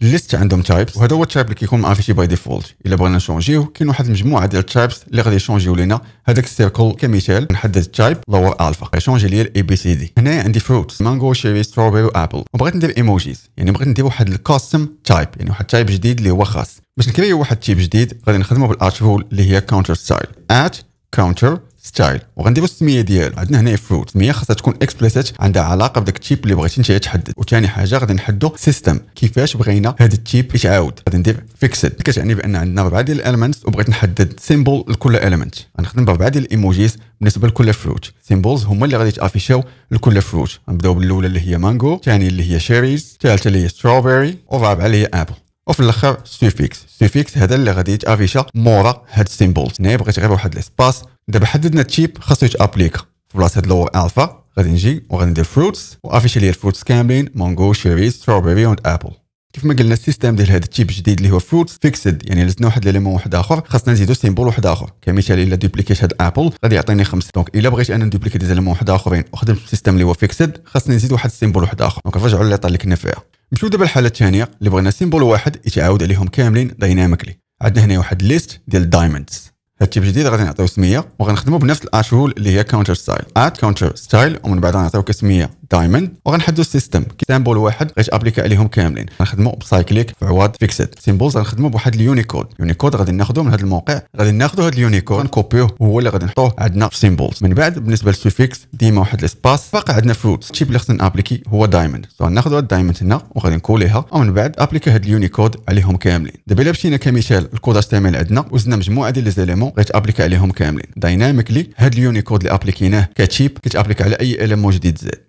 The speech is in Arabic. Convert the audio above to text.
ليست عندهم تايبس وهذا هو التايب اللي كيكون معاه في شي باي ديفولت الا بغينا نشونجيو كاين واحد المجموعه ديال التايبس اللي غادي يشونجيو لينا هذاك السيركل كمثال نحدد التايب لور الفا غيشونجي لي الاي بي سي دي هنا عندي فروت مانجو شيري ستروبري وابل وبغيت ندير ايموجيز يعني بغيت ندير واحد الكاستم تايب يعني واحد تايب جديد اللي هو خاص باش نكري واحد تيب جديد غادي نخدمه رول اللي هي كاونتر ستايل ات كاونتر ستايل وغنديرو السميه ديالو عندنا هنا فروت السميه خاصها تكون اكسبليسيت عندها علاقه بداك التيب اللي بغيتي انت تحدد وثاني حاجه غادي نحدو سيستم كيفاش بغينا هذا التيب يتعاود غادي ندير فيكسد كتعني بان عندنا اربعه ديال الالمنتس وبغيت نحدد سيمبل لكل المنت غنخدم باربعه ديال الايموجيز بالنسبه لكل فروت سيمبلز هما اللي غادي يتافيشاو لكل فروت غنبداو بالاولى اللي هي مانجو الثانيه اللي هي شيريز الثالثه اللي هي ستروبيري والرابعه اللي هي ابل وفي الاخر سوفيكس سوفيكس هذا اللي غادي يتافيشا مورا هاد السيمبول هنايا بغيت غير واحد ليسباس دابا حددنا تشيب خاصو يتابليكا في بلاصه هاد لور الفا غادي نجي وغادي ندير فروتس وافيشا ليا الفروتس كاملين مانجو شيري ستروبيري اند ابل كيف ما قلنا السيستم ديال هذا التشيب الجديد اللي هو فروتس فيكسد يعني لزنا واحد ليمون واحد اخر خاصنا نزيدو سيمبول واحد اخر كمثال الا دوبليكيت هاد ابل غادي يعطيني خمسه دونك الا بغيت انا ندوبليكيت ليمون واحد اخرين وخدمت السيستم اللي هو فيكسد خاصني نزيد واحد السيمبول واحد اخر دونك نرجعوا اللي كنا فيها نمشيو دابا الحاله الثانيه اللي بغينا سيمبول واحد يتعاود عليهم كاملين دايناميكلي عندنا هنا واحد ليست ديال الدايموندز هاد التيب جديد غادي نعطيو سميه وغنخدمو بنفس الاشهول اللي هي كاونتر ستايل اد كاونتر ستايل ومن بعد غنعطيو كسميه دايموند وغنحدو السيستم سيمبل واحد ابليكا عليهم كاملين غنخدمو بسايكليك في عواد فيكسد سيمبولز غنخدمو بواحد اليونيكود يونيكود غادي ناخذو من هذا الموقع غادي ناخذو هذا اليونيكود نكوبيوه هو اللي غادي نحطوه عندنا في سيمبولز من بعد بالنسبه للسوفيكس ديما واحد الاسباس باقي عندنا فروت الشيب اللي خصنا ابليكي هو دايموند سو هاد الدايموند هنا وغادي نكوليها ومن بعد ابليكا هاد اليونيكود عليهم كاملين دابا الا مشينا كمثال الكود اش عندنا وزدنا مجموعه ديال ليزيليمون زيليمون غيتابليكا عليهم كاملين دايناميكلي هاد اليونيكود اللي ابليكيناه كتشيب كتابليكا على اي اليمون جديد زاد